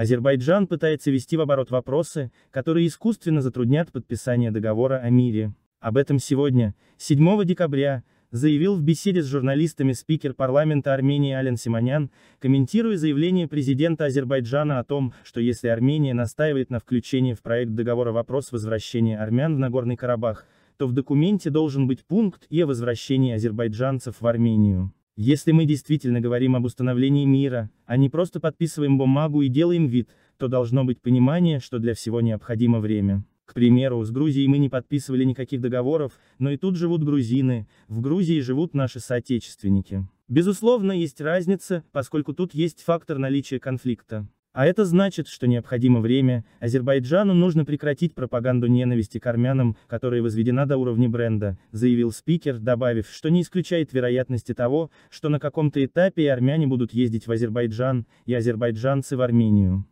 Азербайджан пытается вести в оборот вопросы, которые искусственно затруднят подписание договора о мире. Об этом сегодня, 7 декабря, заявил в беседе с журналистами спикер парламента Армении Ален Симонян, комментируя заявление президента Азербайджана о том, что если Армения настаивает на включении в проект договора вопрос возвращения армян в Нагорный Карабах, то в документе должен быть пункт и о возвращении азербайджанцев в Армению. Если мы действительно говорим об установлении мира, а не просто подписываем бумагу и делаем вид, то должно быть понимание, что для всего необходимо время. К примеру, с Грузией мы не подписывали никаких договоров, но и тут живут грузины, в Грузии живут наши соотечественники. Безусловно, есть разница, поскольку тут есть фактор наличия конфликта. А это значит, что необходимо время, Азербайджану нужно прекратить пропаганду ненависти к армянам, которая возведена до уровня бренда, заявил спикер, добавив, что не исключает вероятности того, что на каком-то этапе и армяне будут ездить в Азербайджан, и азербайджанцы в Армению.